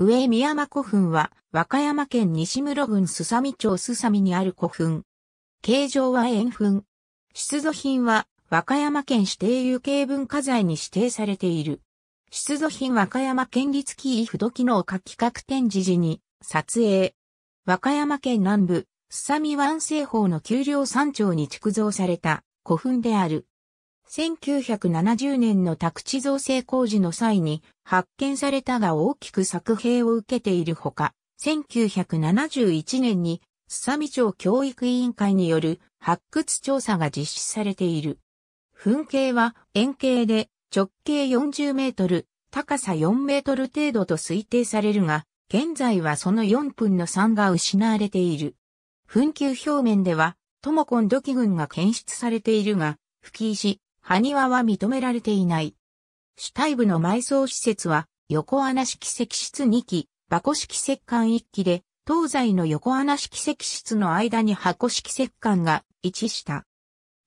上宮山古墳は、和歌山県西室郡すさみ町すさみにある古墳。形状は円墳。出土品は、和歌山県指定有形文化財に指定されている。出土品和歌山県立キー不土機能化企画展示時に、撮影。和歌山県南部、すさみ湾西方の丘陵山頂に築造された古墳である。1970年の宅地造成工事の際に発見されたが大きく作兵を受けているほか、1971年に、須佐美町教育委員会による発掘調査が実施されている。噴景は円形で直径40メートル、高さ4メートル程度と推定されるが、現在はその4分の3が失われている。噴球表面では、トモコン土器群が検出されているが、吹石、埴輪は認められていない。主体部の埋葬施設は、横穴式石室2基、箱式石棺1基で、東西の横穴式石室の間に箱式石棺が位置した。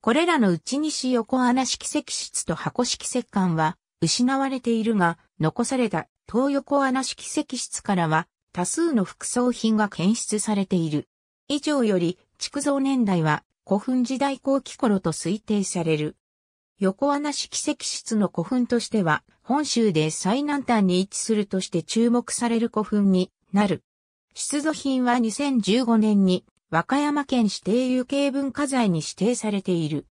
これらの内西横穴式石室と箱式石棺は失われているが、残された東横穴式石室からは多数の副葬品が検出されている。以上より、築造年代は古墳時代後期頃と推定される。横穴式石室の古墳としては、本州で最南端に位置するとして注目される古墳になる。出土品は2015年に和歌山県指定有形文化財に指定されている。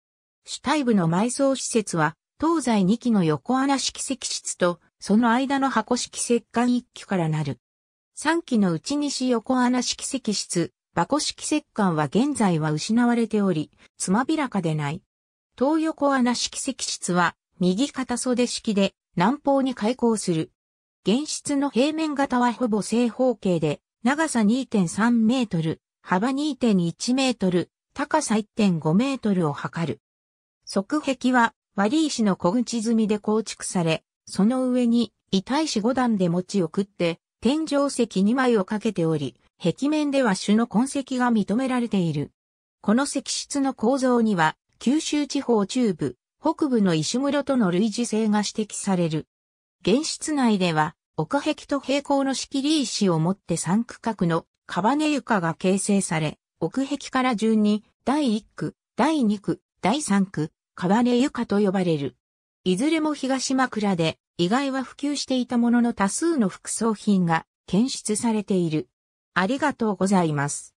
主体部の埋葬施設は、東西2基の横穴式石室と、その間の箱式石棺1基からなる。3基の内西横穴式石室、箱式石棺は現在は失われており、つまびらかでない。東横穴式石室は、右肩袖式で、南方に開口する。原室の平面型はほぼ正方形で、長さ2.3メートル、幅2.1メートル、高さ1.5メートルを測る。側壁は、割石の小口積みで構築され、その上に、遺体石5段で餅を食って、天井石2枚をかけており、壁面では種の痕跡が認められている。この石室の構造には、九州地方中部、北部の石室との類似性が指摘される。現室内では、岡壁と平行の仕切り石を持って3区画のカバネ床が形成され、奥壁から順に第1区、第2区、第3区、カバネ床と呼ばれる。いずれも東枕で、意外は普及していたものの多数の副葬品が検出されている。ありがとうございます。